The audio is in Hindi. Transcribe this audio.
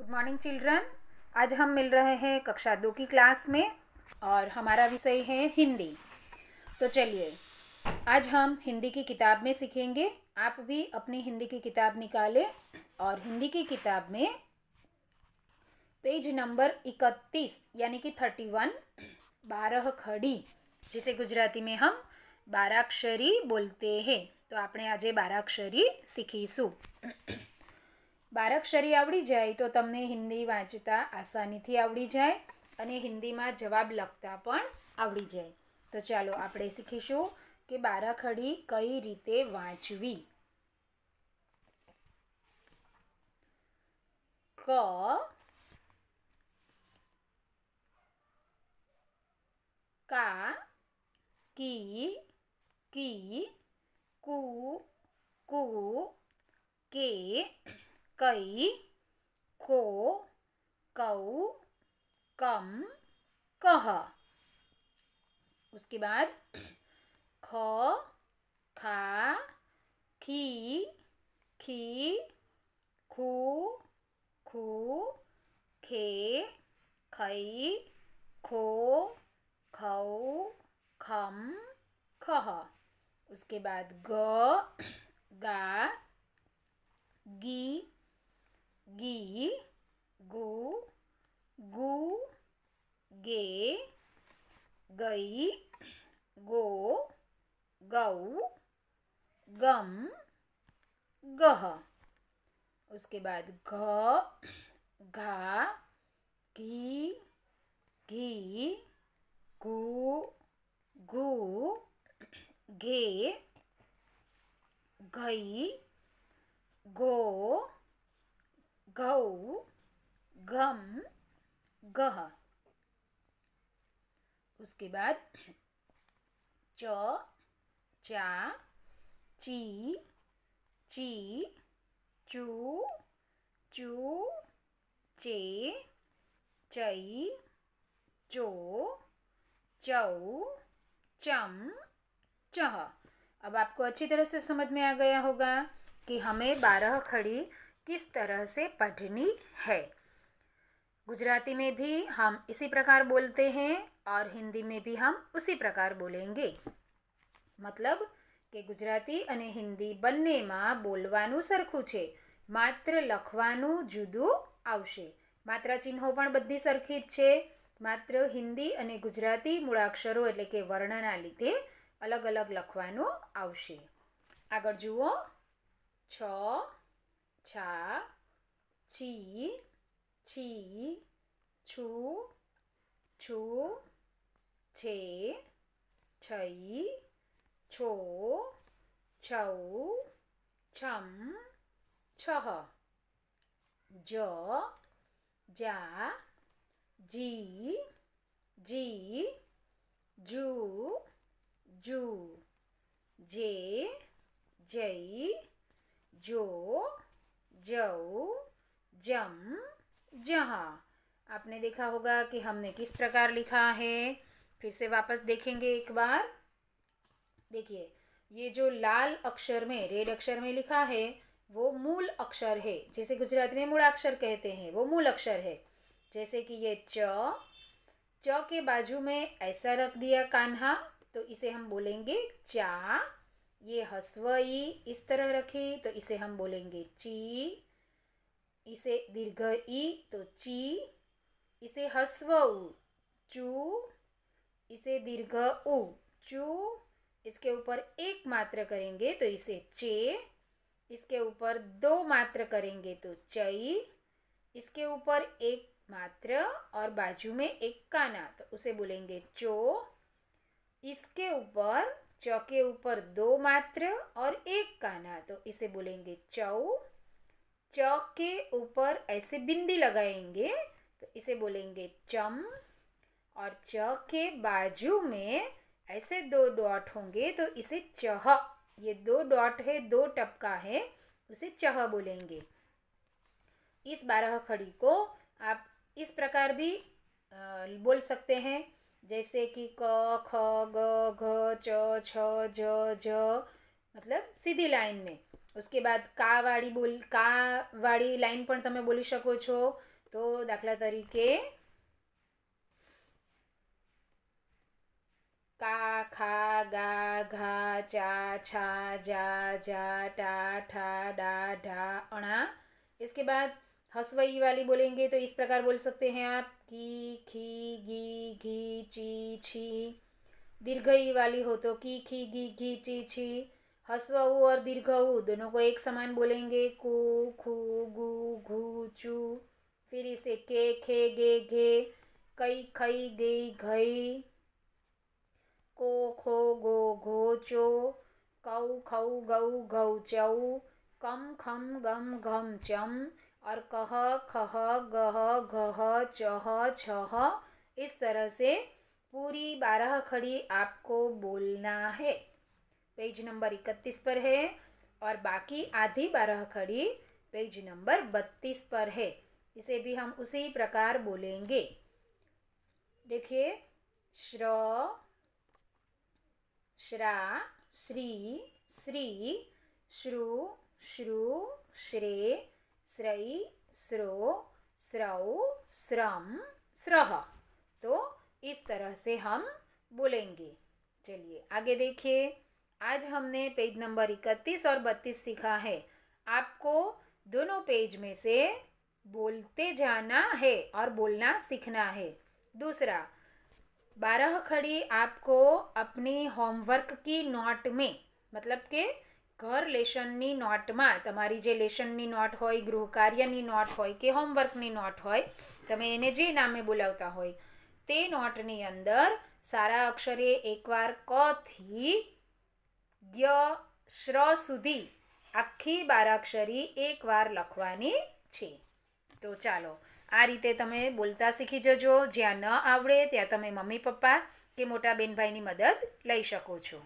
गुड मॉर्निंग चिल्ड्रन आज हम मिल रहे हैं कक्षा दो की क्लास में और हमारा विषय है हिंदी तो चलिए आज हम हिंदी की किताब में सीखेंगे आप भी अपनी हिंदी की किताब निकालें और हिंदी की किताब में पेज नंबर इकतीस यानी कि थर्टी वन बारह खड़ी जिसे गुजराती में हम बाराक्षरी बोलते हैं तो आपने आज बाराक्षरी सीखीशू બારાક્ષરી આવડી જાય તો તમને હિન્દી વાંચતા આસાનીથી આવડી જાય અને હિન્દીમાં જવાબ લખતા પણ આવડી જાય તો ચાલો આપણે શીખીશું કે બારાખડી કઈ રીતે વાંચવી ક કા કી કી કુ કુ કે कई को कौ कम कह उसके बाद ख खा खी खी खू खू खे खई खो खौ खम खह उसके बाद ग गा गी गी गु गु गे गई गो गऊ गम गह उसके बाद घ घा घी घी गु गु घे घई घो गौ गम गह उसके बाद च चा ची ची चू चू चे चई चो चौ चम चह अब आपको अच्छी तरह से समझ में आ गया होगा कि हमें बारह खड़ी किस तरह से पढ़नी है गुजराती में भी हम इसी प्रकार बोलते हैं और हिंदी में भी हम उसी प्रकार बोलेंगे मतलब कि गुजराती और हिंदी બંનેમાં બોલવાનું સરખું છે માત્ર લખવાનું જુદું આવશે માત્રા चिन्हો પણ બધી સરખિત છે માત્રા હિન્દી અને ગુજરાતી મૂળાક્ષરો એટલે કે વર્ણના લિતે અલગ અલગ લખવાનું આવશે આગળ જુઓ 6 cha, chi, chi, chu, chu, che, chai, cho, chau, chum, chah, jo, ja, ji, ji, ju, ju, जे जई जो जऊ जम जहाँ आपने देखा होगा कि हमने किस प्रकार लिखा है फिर से वापस देखेंगे एक बार देखिए ये जो लाल अक्षर में रेड अक्षर में लिखा है वो मूल अक्षर है जैसे गुजराती में मूलाक्षर कहते हैं वो मूल अक्षर है जैसे कि ये च च के बाजू में ऐसा रख दिया कान्हा तो इसे हम बोलेंगे चा ये ई इस तरह रखे तो इसे हम बोलेंगे ची इसे दीर्घ ई तो ची इसे हस्व उ चू इसे दीर्घ उ चू इसके ऊपर एक मात्र करेंगे तो इसे चे इसके ऊपर दो मात्र करेंगे तो चई इसके ऊपर एक मात्र और बाजू में एक काना तो उसे बोलेंगे चो इसके ऊपर चौके ऊपर दो मात्र और एक काना तो इसे बोलेंगे चौ च के ऊपर ऐसे बिंदी लगाएंगे तो इसे बोलेंगे चम और च के बाजू में ऐसे दो डॉट होंगे तो इसे चह ये दो डॉट है दो टपका है उसे चह बोलेंगे इस बारह खड़ी को आप इस प्रकार भी बोल सकते हैं जैसे कि क ख ग घ छ छ झ झ मतलब सीधी लाइन में उसके बाद का वाड़ी बोल का वाड़ी लाइन पर तब बोली सको तो दाखला तरीके का खा गा घा चा छा जा जा टा ठा डा ढा अणा इसके बाद हसवई वाली बोलेंगे तो इस प्रकार बोल सकते हैं आप की खी घी घी ची छी दीर्घई वाली हो तो की खी घी घी ची छी हसवाऊ और दीर्घऊ दोनों को एक समान बोलेंगे कु खू गु घू चू फिर इसे के खे गे घे कई खई गई घई को खो गो घो चो कऊ खऊ गऊ घऊ चऊ कम खम गम घम चम और कह खह गह घह चह छह इस तरह से पूरी बारह खड़ी आपको बोलना है पेज नंबर इकतीस पर है और बाकी आधी बारह खड़ी पेज नंबर बत्तीस पर है इसे भी हम उसी प्रकार बोलेंगे देखिए श्र श्रा श्री श्री श्रु श्रु श्रे स्रै स्रो स्रौ स्रम स्रह तो इस तरह से हम बोलेंगे चलिए आगे देखिए आज हमने पेज नंबर इकतीस और बत्तीस सीखा है आपको दोनों पेज में से बोलते जाना है और बोलना सीखना है दूसरा बारह खड़ी आपको अपने होमवर्क की नोट में मतलब के ઘર લેશનની નોટમાં તમારી જે લેશનની નોટ હોય ગૃહકાર્યની નોટ હોય કે હોમવર્કની નોટ હોય તમે એને જે નામે બોલાવતા હોય તે નોટની અંદર સારા અક્ષરે એકવાર ક થી ગ્ય શ્ર સુધી આખી બારાક્ષરી એકવાર લખવાની છે તો ચાલો આ રીતે તમે બોલતા શીખી જજો જ્યાં ન આવડે ત્યાં તમે મમ્મી પપ્પા કે મોટા બેનભાઈની મદદ લઈ શકો છો